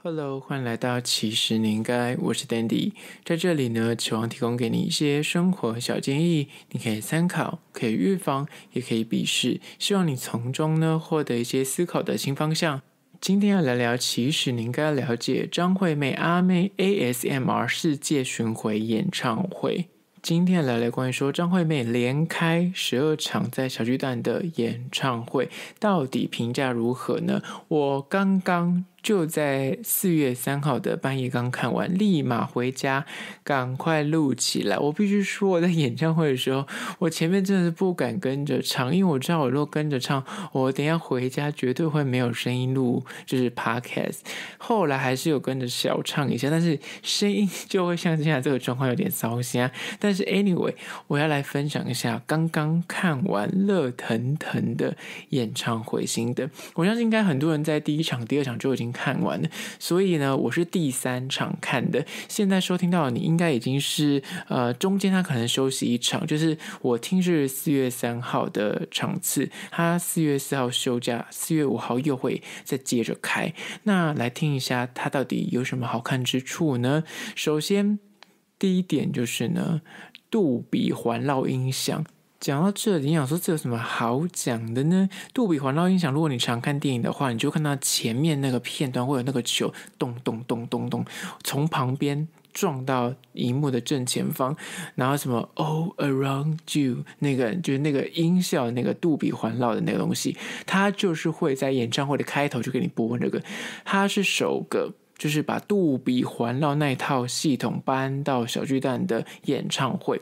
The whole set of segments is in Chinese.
Hello，欢迎来到《其实你应该》，我是 Dandy，在这里呢，期望提供给你一些生活小建议，你可以参考，可以预防，也可以避视，希望你从中呢获得一些思考的新方向。今天要聊聊，其实你应该了解张惠妹阿妹 ASMR 世界巡回演唱会。今天聊聊关于说张惠妹连开十二场在小巨蛋的演唱会，到底评价如何呢？我刚刚。就在四月三号的半夜刚看完，立马回家，赶快录起来。我必须说，我在演唱会的时候，我前面真的是不敢跟着唱，因为我知道我若跟着唱，我等下回家绝对会没有声音录，就是 podcast。后来还是有跟着小唱一下，但是声音就会像现在这个状况有点糟心啊。但是 anyway，我要来分享一下刚刚看完《热腾腾》的演唱会心得。我相信应该很多人在第一场、第二场就已经。看完的，所以呢，我是第三场看的。现在收听到，你应该已经是呃中间他可能休息一场，就是我听是四月三号的场次，他四月四号休假，四月五号又会再接着开。那来听一下，他到底有什么好看之处呢？首先，第一点就是呢，杜比环绕音响。讲到这里，想说这有什么好讲的呢？杜比环绕音响，如果你常看电影的话，你就看到前面那个片段会有那个球咚咚咚咚咚从旁边撞到荧幕的正前方，然后什么 All Around You，那个就是那个音效，那个杜比环绕的那个东西，它就是会在演唱会的开头就给你播这个，它是首个。就是把杜比环绕那一套系统搬到小巨蛋的演唱会，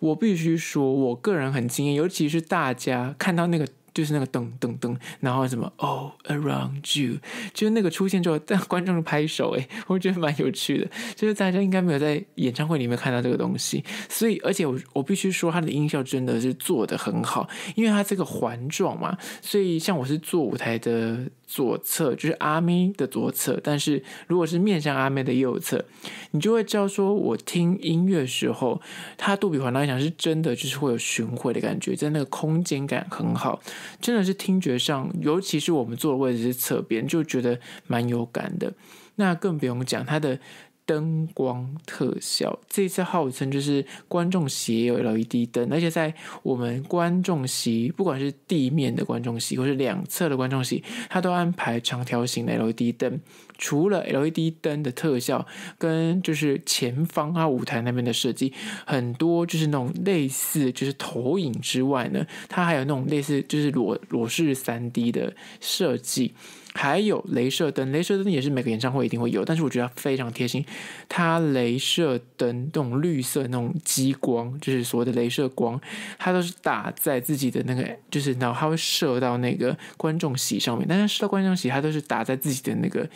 我必须说，我个人很惊艳，尤其是大家看到那个，就是那个噔噔噔，然后什么 All Around You，就是那个出现之后，但观众拍手，诶，我觉得蛮有趣的。就是大家应该没有在演唱会里面看到这个东西，所以，而且我我必须说，它的音效真的是做的很好，因为它这个环状嘛，所以像我是做舞台的。左侧就是阿咪的左侧，但是如果是面向阿妹的右侧，你就会知道，说我听音乐时候，它杜比环绕音响是真的，就是会有巡回的感觉，在那个空间感很好，真的是听觉上，尤其是我们坐的位置是侧边，就觉得蛮有感的。那更不用讲它的。灯光特效这次号称就是观众席有 LED 灯，而且在我们观众席，不管是地面的观众席，或是两侧的观众席，它都安排长条形的 LED 灯。除了 LED 灯的特效跟就是前方啊舞台那边的设计，很多就是那种类似就是投影之外呢，它还有那种类似就是裸裸视 3D 的设计。还有镭射灯，镭射灯也是每个演唱会一定会有，但是我觉得非常贴心。它镭射灯那种绿色那种激光，就是所谓的镭射光，它都是打在自己的那个，就是然后它会射到那个观众席上面，但是射到观众席，它都是打在自己的那个，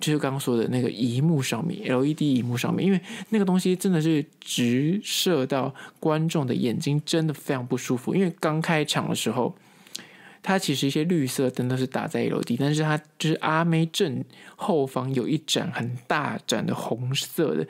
就是刚刚说的那个荧幕上面，LED 荧幕上面，因为那个东西真的是直射到观众的眼睛，真的非常不舒服。因为刚开场的时候。它其实一些绿色灯都是打在 LED，但是它就是阿妹正后方有一盏很大盏的红色的，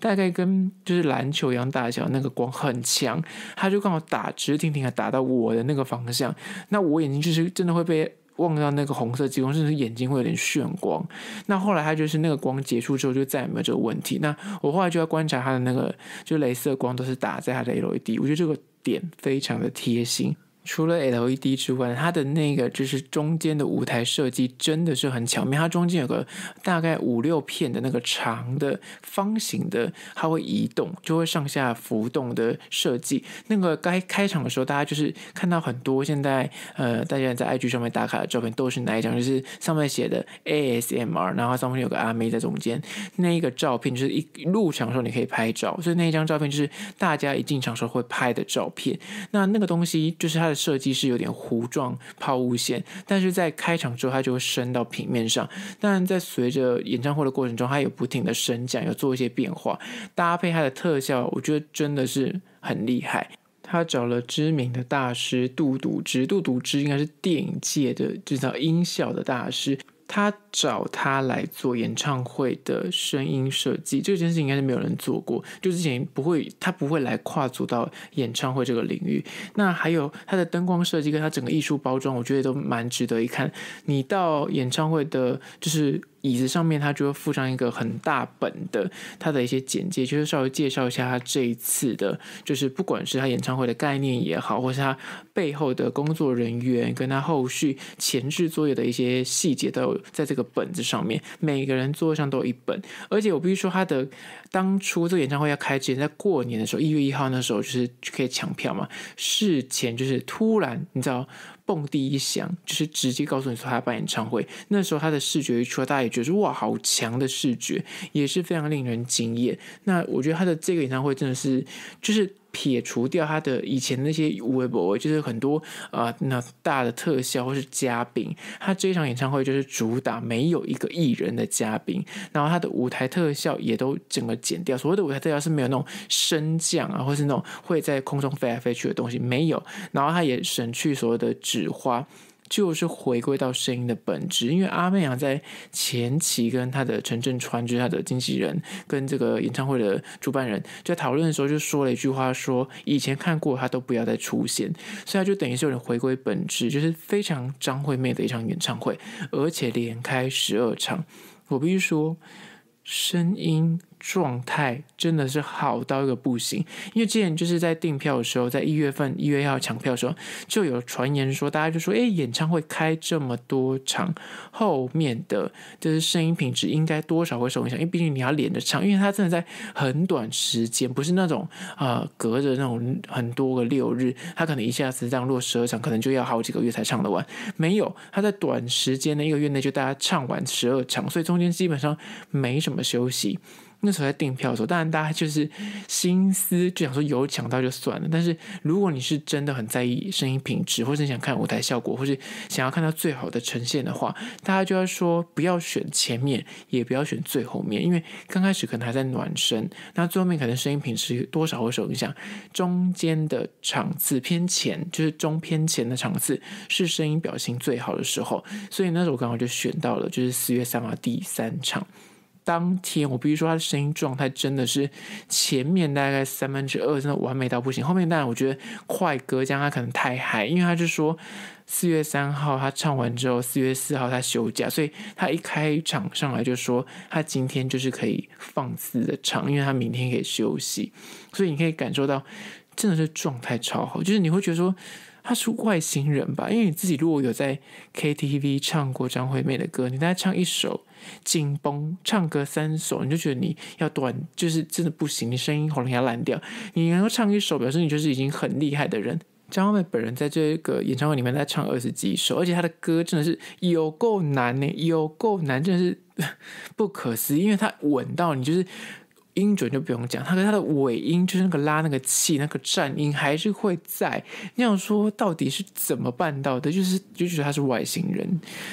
大概跟就是篮球一样大小，那个光很强，它就刚好打直挺挺的打到我的那个方向，那我眼睛就是真的会被望到那个红色激光，甚至眼睛会有点眩光。那后来他就是那个光结束之后就再也没有这个问题。那我后来就要观察它的那个就镭射光都是打在他的 LED，我觉得这个点非常的贴心。除了 L E D 之外，它的那个就是中间的舞台设计真的是很巧妙。它中间有个大概五六片的那个长的方形的，它会移动，就会上下浮动的设计。那个该开场的时候，大家就是看到很多现在呃，大家在 I G 上面打卡的照片都是哪一张？就是上面写的 A S M R，然后上面有个阿妹在中间。那一个照片就是一入场的时候你可以拍照，所以那一张照片就是大家一进场时候会拍的照片。那那个东西就是它的。设计是有点弧状抛物线，但是在开场之后它就会升到平面上。当然，在随着演唱会的过程中，它有不停的升降，有做一些变化，搭配它的特效，我觉得真的是很厉害。他找了知名的大师杜笃之，杜笃之应该是电影界的制造音效的大师，他。找他来做演唱会的声音设计，这件事应该是没有人做过。就之前不会，他不会来跨足到演唱会这个领域。那还有他的灯光设计跟他整个艺术包装，我觉得都蛮值得一看。你到演唱会的，就是椅子上面，他就会附上一个很大本的他的一些简介，就是稍微介绍一下他这一次的，就是不管是他演唱会的概念也好，或是他背后的工作人员跟他后续前置作业的一些细节，都有在这个。本子上面，每个人座位上都有一本。而且我必须说，他的当初这个演唱会要开之前，在过年的时候，一月一号那时候就是可以抢票嘛。事前就是突然，你知道，蹦迪一响，就是直接告诉你说他办演唱会。那时候他的视觉一出来，大家也觉得哇，好强的视觉，也是非常令人惊艳。那我觉得他的这个演唱会真的是就是。撇除掉他的以前那些微博，就是很多啊，那大的特效或是嘉宾，他这场演唱会就是主打没有一个艺人的嘉宾，然后他的舞台特效也都整个剪掉，所谓的舞台特效是没有那种升降啊，或是那种会在空中飞来飞去的东西没有，然后他也省去所有的纸花。就是回归到声音的本质，因为阿妹啊在前期跟他的陈振川，就是他的经纪人，跟这个演唱会的主办人在讨论的时候，就说了一句话，说以前看过他都不要再出现，所以他就等于是有点回归本质，就是非常张惠妹的一场演唱会，而且连开十二场，我必须说声音。状态真的是好到一个不行，因为之前就是在订票的时候，在一月份一月要抢票的时候，就有传言说，大家就说，哎，演唱会开这么多场，后面的就是声音品质应该多少会受影响，因为毕竟你要连着唱，因为他真的在很短时间，不是那种啊隔着那种很多个六日，他可能一下子这样落十二场，可能就要好几个月才唱得完。没有，他在短时间的一个月内就大家唱完十二场，所以中间基本上没什么休息。那时候在订票的时候，当然大家就是心思就想说有抢到就算了。但是如果你是真的很在意声音品质，或者想看舞台效果，或是想要看到最好的呈现的话，大家就要说不要选前面，也不要选最后面，因为刚开始可能还在暖身，那最后面可能声音品质多少会受影响。中间的场次偏前，就是中偏前的场次是声音表现最好的时候。所以那时候刚好就选到了，就是四月三号第三场。当天我必须说，他的声音状态真的是前面大概三分之二真的完美到不行。后面当然我觉得快歌这样他可能太嗨，因为他就说四月三号他唱完之后，四月四号他休假，所以他一开场上来就说他今天就是可以放肆的唱，因为他明天可以休息，所以你可以感受到真的是状态超好，就是你会觉得说。他是外星人吧？因为你自己如果有在 KTV 唱过张惠妹的歌，你再唱一首《紧绷》，唱歌三首，你就觉得你要断，就是真的不行，你声音喉咙要烂掉。你能够唱一首，表示你就是已经很厉害的人。张惠妹本人在这个演唱会里面在唱二十几首，而且她的歌真的是有够难呢，有够难，真的是 不可思议，因为她稳到你就是。音准就不用讲，他跟他的尾音就是那个拉那个气那个颤音还是会在。你想说到底是怎么办到的？就是就觉得他是外星人。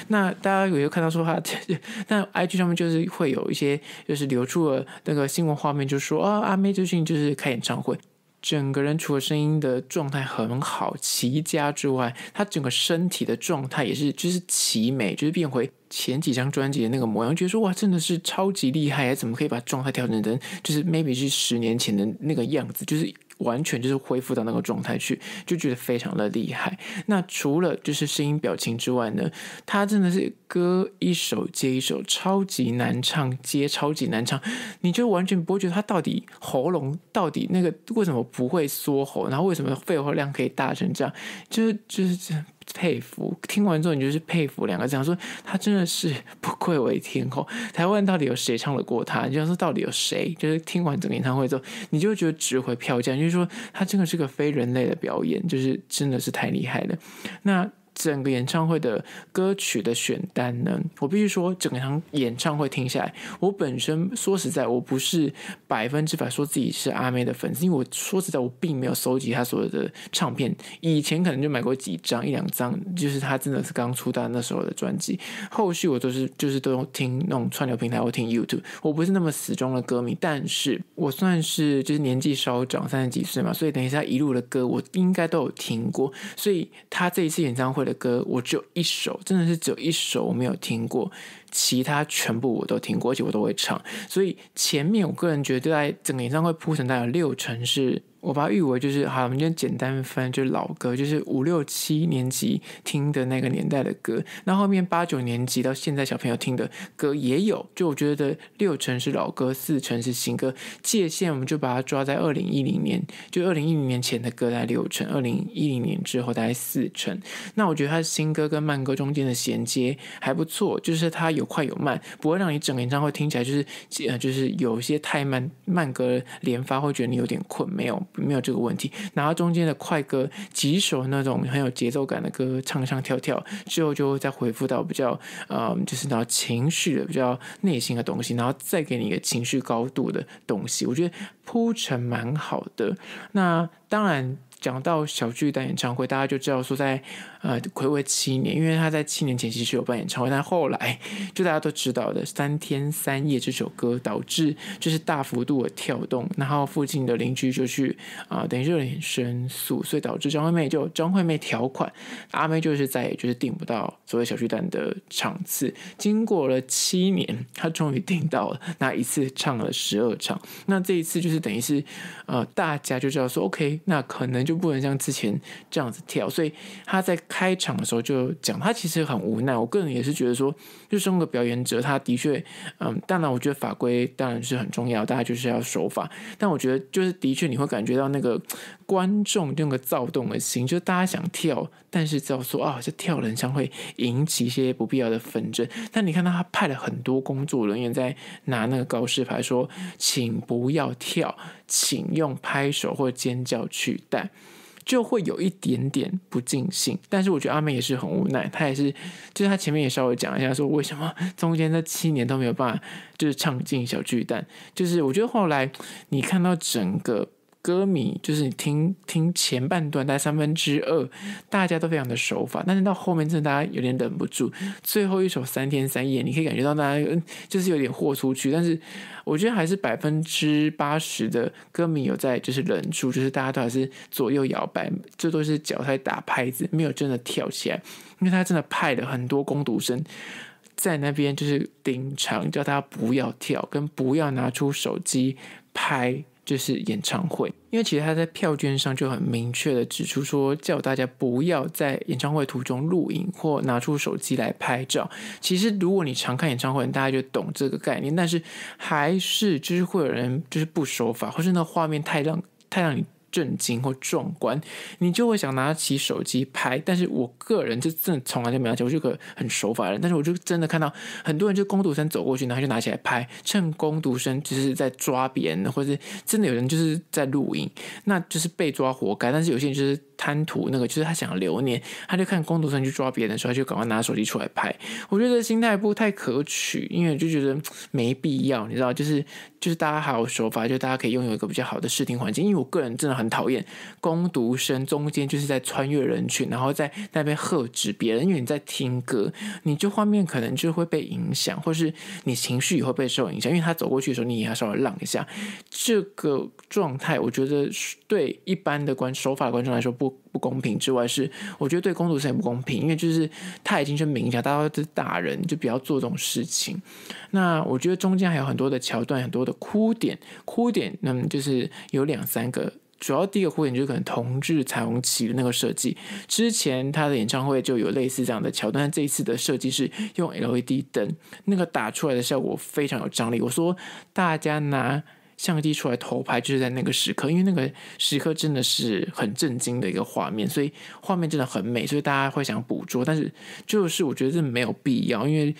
那大家有没有看到说他，那 IG 上面就是会有一些就是流出了那个新闻画面，就说啊，阿妹最近就是开演唱会，整个人除了声音的状态很好齐佳之外，他整个身体的状态也是就是奇美，就是变回。前几张专辑的那个模样，觉得说哇，真的是超级厉害，怎么可以把状态调整成就是 maybe 是十年前的那个样子，就是完全就是恢复到那个状态去，就觉得非常的厉害。那除了就是声音表情之外呢，他真的是歌一首接一首，超级难唱接超级难唱，你就完全不会觉得他到底喉咙到底那个为什么不会缩喉，然后为什么肺活量可以大成这样，就是就是这。佩服，听完之后你就是佩服两个字，说他真的是不愧为天后。台湾到底有谁唱得过他？你就说，到底有谁？就是听完整个演唱会之后，你就觉得值回票价，就是说他真的是个非人类的表演，就是真的是太厉害了。那。整个演唱会的歌曲的选单呢，我必须说，整个场演唱会听下来，我本身说实在，我不是百分之百说自己是阿妹的粉丝，因为我说实在，我并没有收集她所有的唱片，以前可能就买过几张一两张，就是她真的是刚出道那时候的专辑。后续我都是就是都听那种串流平台，或听 YouTube，我不是那么死忠的歌迷，但是我算是就是年纪稍长，三十几岁嘛，所以等一下一路的歌我应该都有听过，所以他这一次演唱会的。歌我只有一首，真的是只有一首我没有听过，其他全部我都听过，而且我都会唱。所以前面我个人觉得，在整个演唱会铺成，大概六成是。我把它誉为就是好，我们今天简单分，就是老歌，就是五六七年级听的那个年代的歌，那后面八九年级到现在小朋友听的歌也有，就我觉得六成是老歌，四成是新歌。界限我们就把它抓在二零一零年，就二零一零年前的歌在六成，二零一零年之后大概四成。那我觉得它新歌跟慢歌中间的衔接还不错，就是它有快有慢，不会让你整个演唱会听起来就是呃就是有一些太慢慢歌连发会觉得你有点困，没有。没有这个问题，然后中间的快歌几首那种很有节奏感的歌，唱唱跳跳之后，就会再回复到比较，嗯，就是拿情绪的比较内心的东西，然后再给你一个情绪高度的东西。我觉得铺陈蛮好的。那当然。讲到小巨蛋演唱会，大家就知道说，在呃，暌违七年，因为他在七年前其实有办演唱会，但后来就大家都知道的《三天三夜》这首歌，导致就是大幅度的跳动，然后附近的邻居就去啊，等于就是申诉，所以导致张惠妹就张惠妹条款，阿妹就是再也就是订不到所谓小巨蛋的场次。经过了七年，她终于订到了，那一次唱了十二场。那这一次就是等于是呃，大家就知道说，OK，那可能就。不能像之前这样子跳，所以他在开场的时候就讲，他其实很无奈。我个人也是觉得说，就是个表演者，他的确，嗯，当然，我觉得法规当然是很重要，大家就是要守法。但我觉得，就是的确，你会感觉到那个观众那个躁动的心，就大家想跳，但是知道说，哦，这跳人将会引起一些不必要的纷争。但你看到他派了很多工作人员在拿那个告示牌，说请不要跳，请用拍手或尖叫取代。就会有一点点不尽兴，但是我觉得阿妹也是很无奈，她也是，就是她前面也稍微讲一下说为什么中间那七年都没有办法，就是唱进小巨蛋，就是我觉得后来你看到整个。歌迷就是你听听前半段，大概三分之二大家都非常的手法，但是到后面真的大家有点忍不住，最后一首三天三夜，你可以感觉到大家就是有点豁出去，但是我觉得还是百分之八十的歌迷有在就是忍住，就是大家都还是左右摇摆，这都是脚在打拍子，没有真的跳起来，因为他真的派了很多工读生在那边就是顶场，叫他不要跳，跟不要拿出手机拍。就是演唱会，因为其实他在票券上就很明确的指出说，叫大家不要在演唱会途中录影或拿出手机来拍照。其实如果你常看演唱会，大家就懂这个概念。但是还是就是会有人就是不守法，或是那画面太让太让你。震惊或壮观，你就会想拿起手机拍。但是我个人就真的从来就没拿起，我是个很守法的人。但是我就真的看到很多人就工读生走过去，然后就拿起来拍，趁工读生就是在抓别人，或是真的有人就是在录音，那就是被抓活该。但是有些人就是贪图那个，就是他想留念，他就看工读生去抓别人的时候，他就赶快拿手机出来拍。我觉得心态不太可取，因为就觉得没必要，你知道，就是。就是大家还有手法，就大家可以拥有一个比较好的视听环境。因为我个人真的很讨厌攻读生中间就是在穿越人群，然后在那边喝止别人，因为你在听歌，你这画面可能就会被影响，或是你情绪也会被受影响。因为他走过去的时候，你也要稍微让一下。这个状态，我觉得对一般的观手法观众来说不不公平之外，是我觉得对攻读生也不公平，因为就是他已经是名家，下，大家都是大人，就不要做这种事情。那我觉得中间还有很多的桥段，很多的。哭点，哭点，嗯，就是有两三个。主要第一个哭点就是可能同日彩虹旗的那个设计，之前他的演唱会就有类似这样的桥段，这一次的设计是用 LED 灯，那个打出来的效果非常有张力。我说大家拿相机出来偷拍，就是在那个时刻，因为那个时刻真的是很震惊的一个画面，所以画面真的很美，所以大家会想捕捉，但是就是我觉得这没有必要，因为。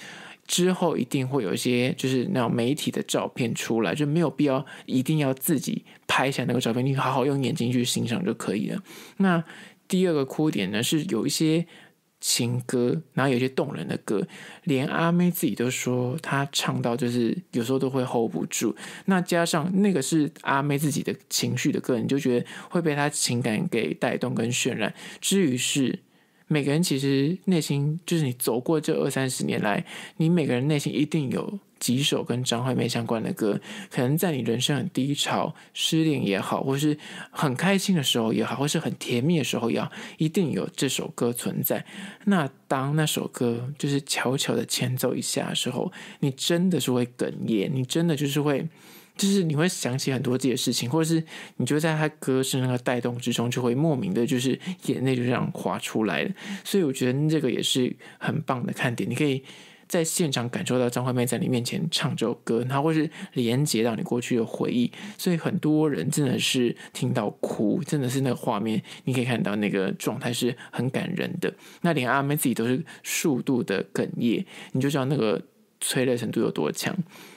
之后一定会有一些就是那种媒体的照片出来，就没有必要一定要自己拍下那个照片，你好好用眼睛去欣赏就可以了。那第二个哭点呢，是有一些情歌，然后有些动人的歌，连阿妹自己都说她唱到就是有时候都会 hold 不住。那加上那个是阿妹自己的情绪的歌，你就觉得会被她情感给带动跟渲染。至于是。每个人其实内心，就是你走过这二三十年来，你每个人内心一定有几首跟张惠妹相关的歌，可能在你人生很低潮、失恋也好，或是很开心的时候也好，或是很甜蜜的时候也好，一定有这首歌存在。那当那首歌就是悄悄的前奏一下的时候，你真的是会哽咽，你真的就是会。就是你会想起很多这些事情，或者是你就在他歌声那个带动之中，就会莫名的，就是眼泪就这样滑出来了。所以我觉得这个也是很棒的看点。你可以在现场感受到张惠妹在你面前唱这首歌，它或是连接到你过去的回忆。所以很多人真的是听到哭，真的是那个画面，你可以看到那个状态是很感人的。那连阿妹自己都是数度的哽咽，你就知道那个催泪程度有多强。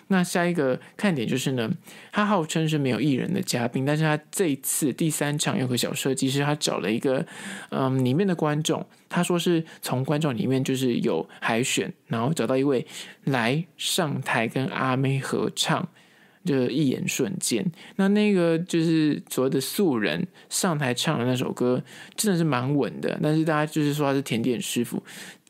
那下一个看点就是呢，他号称是没有艺人的嘉宾，但是他这次第三场有个小设计，是他找了一个，嗯，里面的观众，他说是从观众里面就是有海选，然后找到一位来上台跟阿妹合唱，就一眼瞬间。那那个就是所谓的素人上台唱的那首歌，真的是蛮稳的，但是大家就是说他是甜点师傅。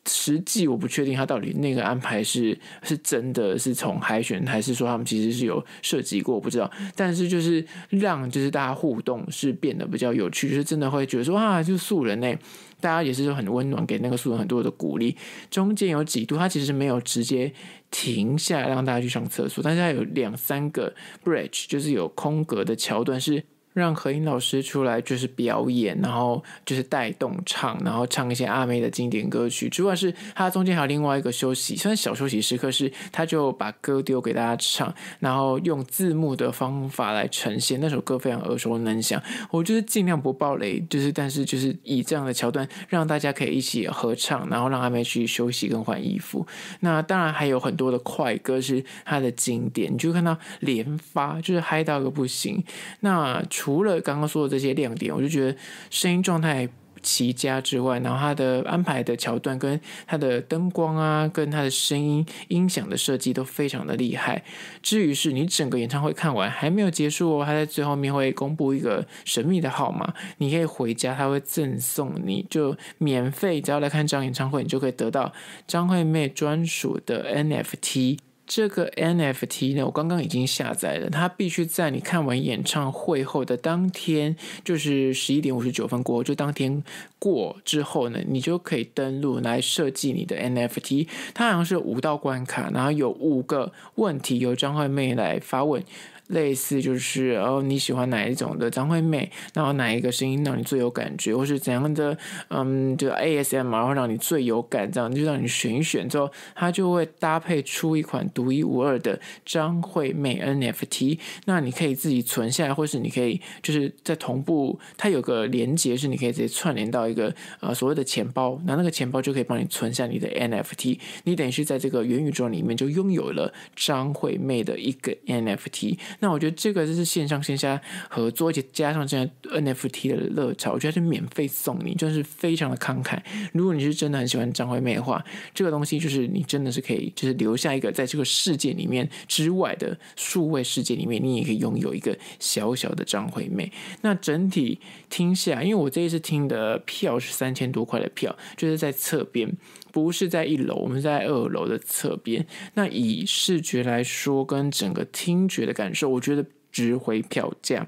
实际我不确定他到底那个安排是是真的是从海选，还是说他们其实是有涉及过，我不知道。但是就是让就是大家互动是变得比较有趣，就是真的会觉得说啊，就素人哎，大家也是很温暖，给那个素人很多的鼓励。中间有几度，他其实没有直接停下让大家去上厕所，但是有两三个 bridge，就是有空格的桥段是。让何英老师出来就是表演，然后就是带动唱，然后唱一些阿妹的经典歌曲。主要是她中间还有另外一个休息，虽然小休息时刻是她就把歌丢给大家唱，然后用字幕的方法来呈现那首歌，非常耳熟能详。我就是尽量不爆雷，就是但是就是以这样的桥段让大家可以一起合唱，然后让阿妹去休息跟换衣服。那当然还有很多的快歌是她的经典，你就看到连发就是嗨到个不行。那除除了刚刚说的这些亮点，我就觉得声音状态极佳之外，然后它的安排的桥段跟它的灯光啊，跟它的声音音响的设计都非常的厉害。至于是你整个演唱会看完还没有结束，哦，它在最后面会公布一个神秘的号码，你可以回家，他会赠送你就免费，只要来看这场演唱会，你就可以得到张惠妹专属的 NFT。这个 NFT 呢，我刚刚已经下载了。它必须在你看完演唱会后的当天，就是十一点五十九分过，就当天过之后呢，你就可以登录来设计你的 NFT。它好像是五道关卡，然后有五个问题，由张惠妹来发问。类似就是哦你喜欢哪一种的张惠妹，然后哪一个声音让你最有感觉，或是怎样的嗯，就 A S M r 会让你最有感，这样就让你选一选之后，它就会搭配出一款独一无二的张惠妹 N F T。那你可以自己存下来，或是你可以就是在同步它有个连接是你可以直接串联到一个呃所谓的钱包，那那个钱包就可以帮你存下你的 N F T。你等于是在这个元宇宙里面就拥有了张惠妹的一个 N F T。那我觉得这个就是线上线下合作，而且加上现在 NFT 的热潮，我觉得是免费送你，真的是非常的慷慨。如果你是真的很喜欢张惠妹的话，这个东西就是你真的是可以，就是留下一个在这个世界里面之外的数位世界里面，你也可以拥有一个小小的张惠妹。那整体听下，因为我这一次听的票是三千多块的票，就是在侧边。不是在一楼，我们在二楼的侧边。那以视觉来说，跟整个听觉的感受，我觉得值回票价，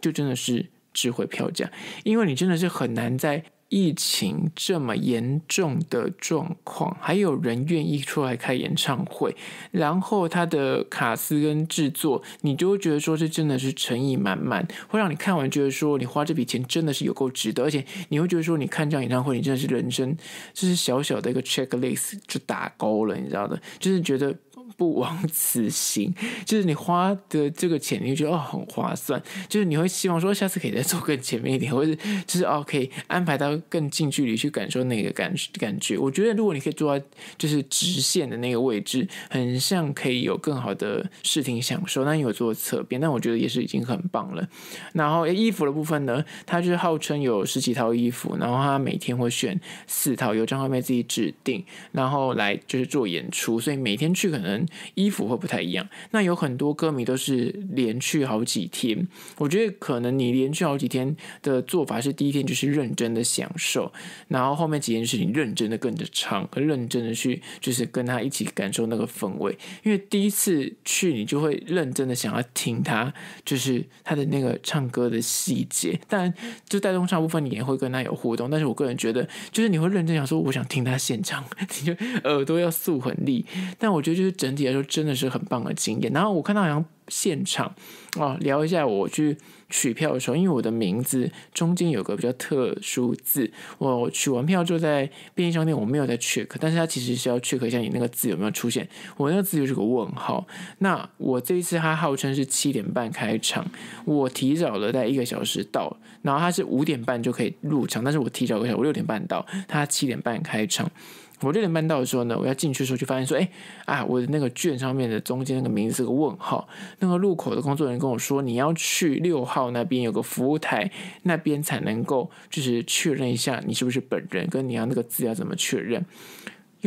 就真的是值回票价，因为你真的是很难在。疫情这么严重的状况，还有人愿意出来开演唱会，然后他的卡司跟制作，你就会觉得说这真的是诚意满满，会让你看完觉得说你花这笔钱真的是有够值得，而且你会觉得说你看这样演唱会，你真的是人生就是小小的一个 checklist 就打勾了，你知道的，就是觉得。不枉此行，就是你花的这个钱，你觉得哦很划算，就是你会希望说下次可以再坐更前面一点，或者就是哦可以安排到更近距离去感受那个感感觉。我觉得如果你可以坐在就是直线的那个位置，很像可以有更好的视听享受。那你有坐侧边，但我觉得也是已经很棒了。然后衣服的部分呢，他就是号称有十几套衣服，然后他每天会选四套由张惠妹自己指定，然后来就是做演出，所以每天去可能。衣服会不太一样。那有很多歌迷都是连去好几天。我觉得可能你连去好几天的做法是第一天就是认真的享受，然后后面几天事情认真的跟着唱，认真的去就是跟他一起感受那个氛围。因为第一次去你就会认真的想要听他，就是他的那个唱歌的细节。但就带动唱部分你也会跟他有互动，但是我个人觉得就是你会认真想说我想听他现场，你就耳朵要竖很力。但我觉得就是。整体来说真的是很棒的经验。然后我看到好像现场哦，聊一下，我去取票的时候，因为我的名字中间有个比较特殊字，我取完票就在便利商店，我没有在 check，但是他其实是要 check 一下你那个字有没有出现。我那个字就是个问号。那我这一次他号称是七点半开场，我提早了在一个小时到，然后他是五点半就可以入场，但是我提早一个小时，我六点半到，他七点半开场。我六点半到的时候呢，我要进去的时候就发现说，哎，啊，我的那个卷上面的中间那个名字是个问号。那个路口的工作人员跟我说，你要去六号那边有个服务台，那边才能够就是确认一下你是不是本人，跟你要那个资料怎么确认。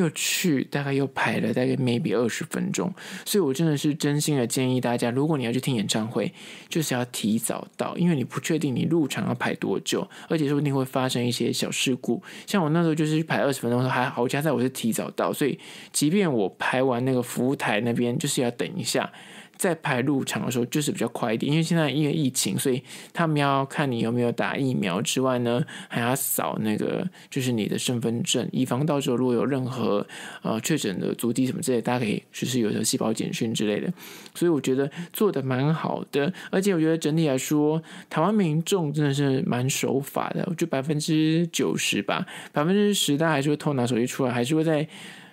又去大概又排了大概 maybe 二十分钟，所以我真的是真心的建议大家，如果你要去听演唱会，就是要提早到，因为你不确定你入场要排多久，而且说不定会发生一些小事故。像我那时候就是排二十分钟的时候还好，加在我是提早到，所以即便我排完那个服务台那边就是要等一下。在排入场的时候，就是比较快一点，因为现在因为疫情，所以他们要看你有没有打疫苗之外呢，还要扫那个就是你的身份证，以防到时候如果有任何呃确诊的足迹什么之类，大家可以就是有的细胞检讯之类的。所以我觉得做的蛮好的，而且我觉得整体来说，台湾民众真的是蛮守法的，就百分之九十吧，百分之十他还是会偷拿手机出来，还是会在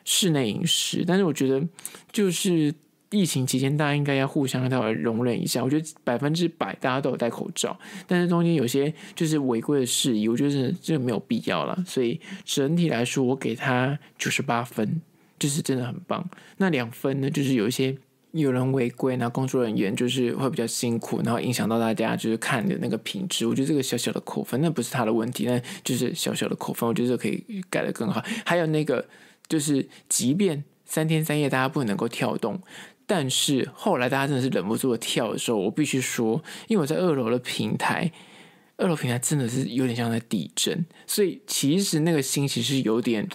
室内饮食，但是我觉得就是。疫情期间，大家应该要互相都要容忍一下。我觉得百分之百大家都有戴口罩，但是中间有些就是违规的事宜，我觉得这没有必要了。所以整体来说，我给他九十八分，就是真的很棒。那两分呢，就是有一些有人违规，然后工作人员就是会比较辛苦，然后影响到大家就是看的那个品质。我觉得这个小小的扣分，那不是他的问题，那就是小小的扣分。我觉得可以改得更好。还有那个，就是即便三天三夜大家不能够跳动。但是后来大家真的是忍不住的跳的时候，我必须说，因为我在二楼的平台，二楼平台真的是有点像在地震，所以其实那个心其实有点。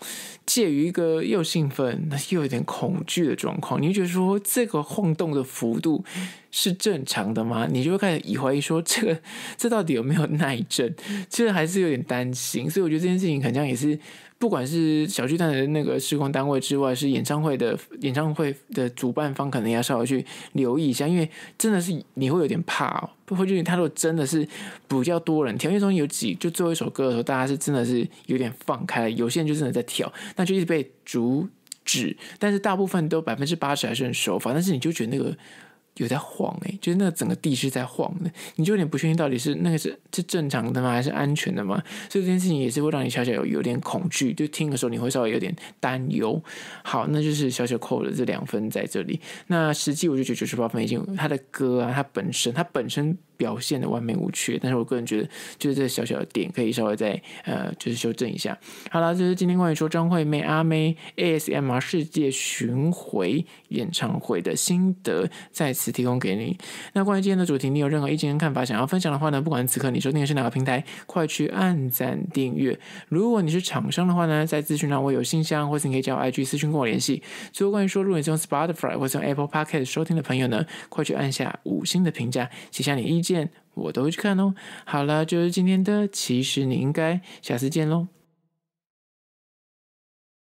介于一个又兴奋，那又有点恐惧的状况，你觉得说这个晃动的幅度是正常的吗？你就会开始疑怀疑说这个 这到底有没有耐震？其实还是有点担心。所以我觉得这件事情肯定也是，不管是小巨蛋的那个施工单位之外，是演唱会的演唱会的主办方可能要稍微去留意一下，因为真的是你会有点怕哦。就是他如果真的是比较多人跳，因为从有几就最后一首歌的时候，大家是真的是有点放开了，有些人就真的在跳。那就一直被阻止，但是大部分都百分之八十还是很守法，但是你就觉得那个有在晃诶，就是那个整个地势在晃的，你就有点不确定到底是那个是是正常的吗，还是安全的吗？所以这件事情也是会让你小小有有点恐惧，就听的时候你会稍微有点担忧。好，那就是小小扣了这两分在这里。那实际我就觉得九十八分已经，他的歌啊，他本身，他本身。表现的完美无缺，但是我个人觉得，就是这小小的点可以稍微再呃，就是修正一下。好了，就是今天关于说张惠妹阿妹 ASMR 世界巡回演唱会的心得，在此提供给你。那关于今天的主题，你有任何意见跟看法想要分享的话呢？不管此刻你收听的是哪个平台，快去按赞订阅。如果你是厂商的话呢，在资讯上我有信箱，或是你可以加我 IG 私讯跟我联系。最后，关于说如果你是用 Spotify 或是用 Apple Podcast 收听的朋友呢，快去按下五星的评价，写下你一。见我都去看哦。好了，就是今天的，其实你应该下次见喽。